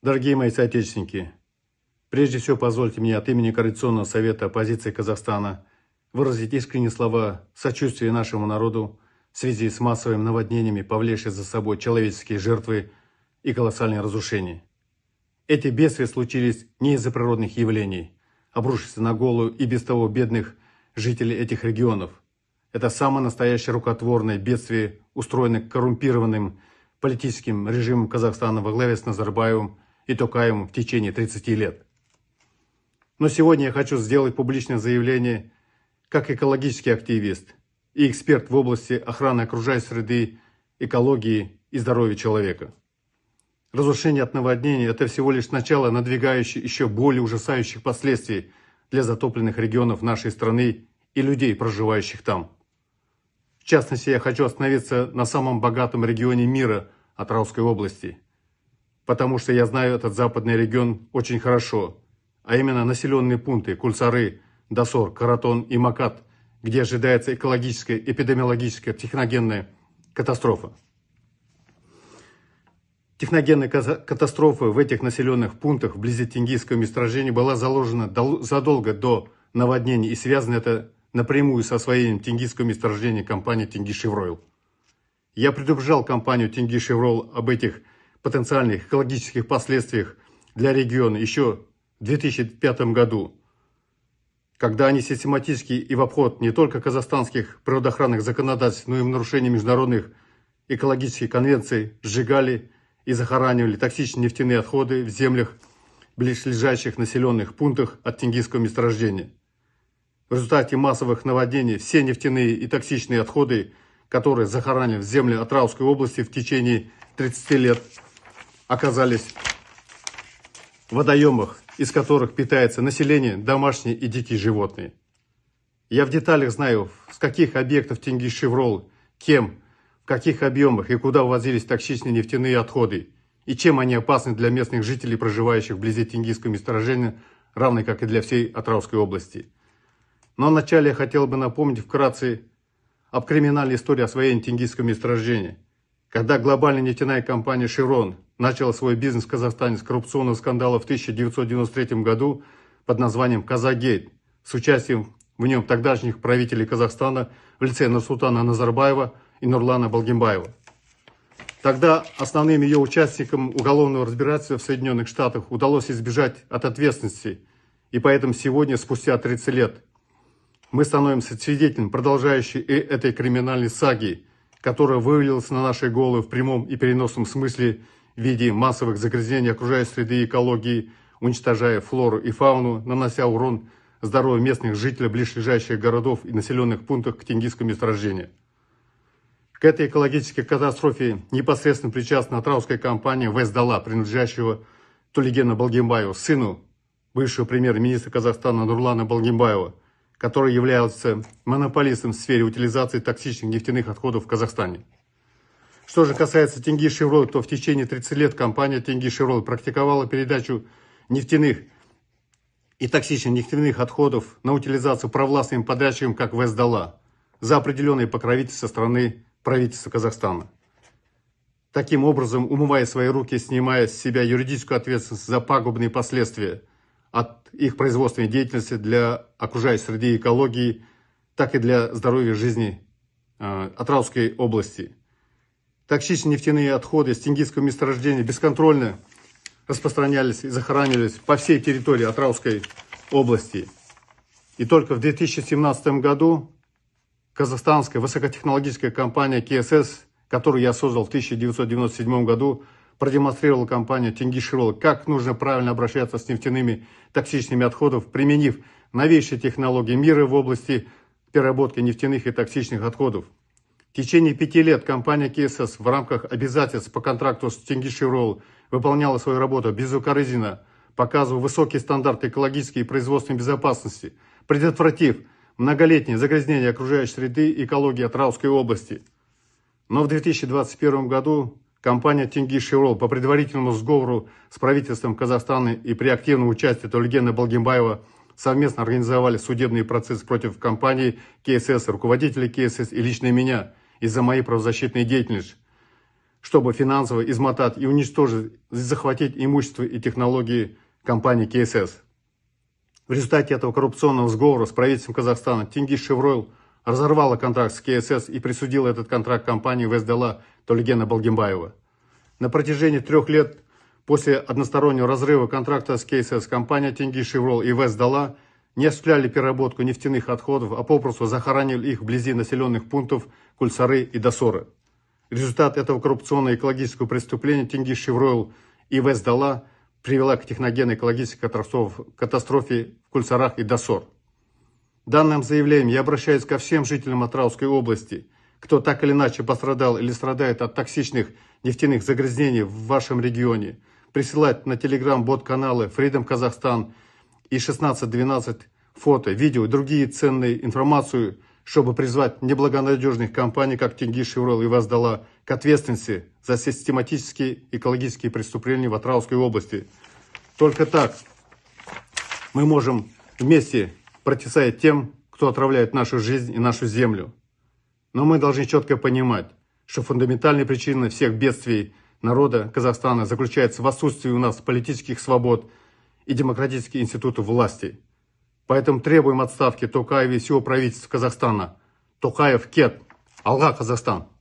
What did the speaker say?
Дорогие мои соотечественники, прежде всего позвольте мне от имени Координационного совета оппозиции Казахстана выразить искренние слова сочувствия нашему народу в связи с массовыми наводнениями, повлекшими за собой человеческие жертвы и колоссальные разрушения. Эти бедствия случились не из-за природных явлений, обрушившихся на голую и без того бедных жителей этих регионов. Это самое настоящее рукотворное бедствие, устроенное коррумпированным политическим режимом Казахстана во главе с Назарбаевым – и итокаемым в течение 30 лет. Но сегодня я хочу сделать публичное заявление как экологический активист и эксперт в области охраны окружающей среды, экологии и здоровья человека. Разрушение от наводнений – это всего лишь начало надвигающих еще более ужасающих последствий для затопленных регионов нашей страны и людей, проживающих там. В частности, я хочу остановиться на самом богатом регионе мира – Атраусской области – потому что я знаю этот западный регион очень хорошо, а именно населенные пункты Кульсары, Досор, Каратон и Макат, где ожидается экологическая, эпидемиологическая, техногенная катастрофа. Техногенная катастрофа в этих населенных пунктах вблизи Тенгизского месторождения была заложена задолго до наводнений и связано это напрямую со освоением Тенгизского месторождения компании Тенгиз Я предупреждал компанию Тенгиз об этих потенциальных экологических последствиях для региона еще в 2005 году, когда они систематически и в обход не только казахстанских природоохранных законодательств, но и в нарушении международных экологических конвенций сжигали и захоранивали токсичные нефтяные отходы в землях ближайших населенных пунктах от тенгизского месторождения. В результате массовых наводнений все нефтяные и токсичные отходы, которые захоранили в земле Атраусской области в течение 30 лет, оказались в водоемах, из которых питается население, домашние и дикие животные. Я в деталях знаю, с каких объектов Тенгиз-Шеврол, кем, в каких объемах и куда увозились токсичные нефтяные отходы, и чем они опасны для местных жителей, проживающих вблизи тенгийского месторождения, равно как и для всей Атравской области. Но вначале я хотел бы напомнить вкратце об криминальной истории освоения тенгийского месторождения – когда глобальная нефтяная компания «Шеврон» начала свой бизнес в Казахстане с коррупционного скандала в 1993 году под названием «Казагейт» с участием в нем тогдашних правителей Казахстана в лице Нурсултана Назарбаева и Нурлана Балгимбаева. Тогда основным ее участникам уголовного разбирательства в Соединенных Штатах удалось избежать от ответственности, и поэтому сегодня, спустя 30 лет, мы становимся свидетелем продолжающей э-, этой криминальной саги – которая вывалилась на наши головы в прямом и переносном смысле в виде массовых загрязнений окружающей среды и экологии, уничтожая флору и фауну, нанося урон здоровью местных жителей ближайших городов и населенных пунктов к Тенгизскому месторождению. К этой экологической катастрофе непосредственно причастна трауская компания «Вездала», принадлежащего Тулигена Балгимбаеву, сыну бывшего премьер-министра Казахстана Нурлана Балгимбаева – который является монополистом в сфере утилизации токсичных нефтяных отходов в Казахстане. Что же касается Тиньги Шеврол, то в течение 30 лет компания Тиньги Шеврол практиковала передачу нефтяных и токсичных нефтяных отходов на утилизацию провластным подрядчикам, как ВЭС дала, за определенные покровительства стороны правительства Казахстана. Таким образом, умывая свои руки, снимая с себя юридическую ответственность за пагубные последствия от их производственной деятельности для окружающей среды и экологии, так и для здоровья жизни э, Атравской области. Токсичные нефтяные отходы с тенгизского месторождения бесконтрольно распространялись и захоранились по всей территории Атравской области. И только в 2017 году казахстанская высокотехнологическая компания КСС, которую я создал в 1997 году, продемонстрировала компания Тенгишрол, как нужно правильно обращаться с нефтяными токсичными отходами, применив новейшие технологии мира в области переработки нефтяных и токсичных отходов. В течение пяти лет компания КСС в рамках обязательств по контракту с Тенгишрол выполняла свою работу безукоризненно, показывая высокий стандарт экологической и производственной безопасности, предотвратив многолетнее загрязнение окружающей среды и экологии Атравской области. Но в 2021 году Компания Тинги Шеврол» по предварительному сговору с правительством Казахстана и при активном участии Тольгена Балгимбаева совместно организовали судебный процесс против компании КСС, руководителей КСС и лично меня из-за моей правозащитной деятельности, чтобы финансово измотать и уничтожить, захватить имущество и технологии компании КСС. В результате этого коррупционного сговора с правительством Казахстана Тинги Шевройл – разорвала контракт с КСС и присудила этот контракт компании ВСДЛА Толигена Балгимбаева. На протяжении трех лет после одностороннего разрыва контракта с КСС компания «Тенги Шеврол» и «ВСДЛА» не осуществляли переработку нефтяных отходов, а попросту захоронили их вблизи населенных пунктов Кульсары и Досоры. Результат этого коррупционно-экологического преступления «Тенги Шеврол» и «ВСДЛА» привела к техногенной экологической катастрофе в Кульсарах и Досор. Данным заявлением я обращаюсь ко всем жителям Атравской области, кто так или иначе пострадал или страдает от токсичных нефтяных загрязнений в вашем регионе, присылать на телеграм-бот-каналы Freedom Казахстан и 1612 фото, видео и другие ценные информацию, чтобы призвать неблагонадежных компаний, как Тинги, Шеврол и Воздала, к ответственности за систематические экологические преступления в Атравской области. Только так мы можем вместе протесает тем, кто отравляет нашу жизнь и нашу землю. Но мы должны четко понимать, что фундаментальной причиной всех бедствий народа Казахстана заключается в отсутствии у нас политических свобод и демократических институтов власти. Поэтому требуем отставки Токаева и всего правительства Казахстана. Токаев, Кет, Алга, Казахстан.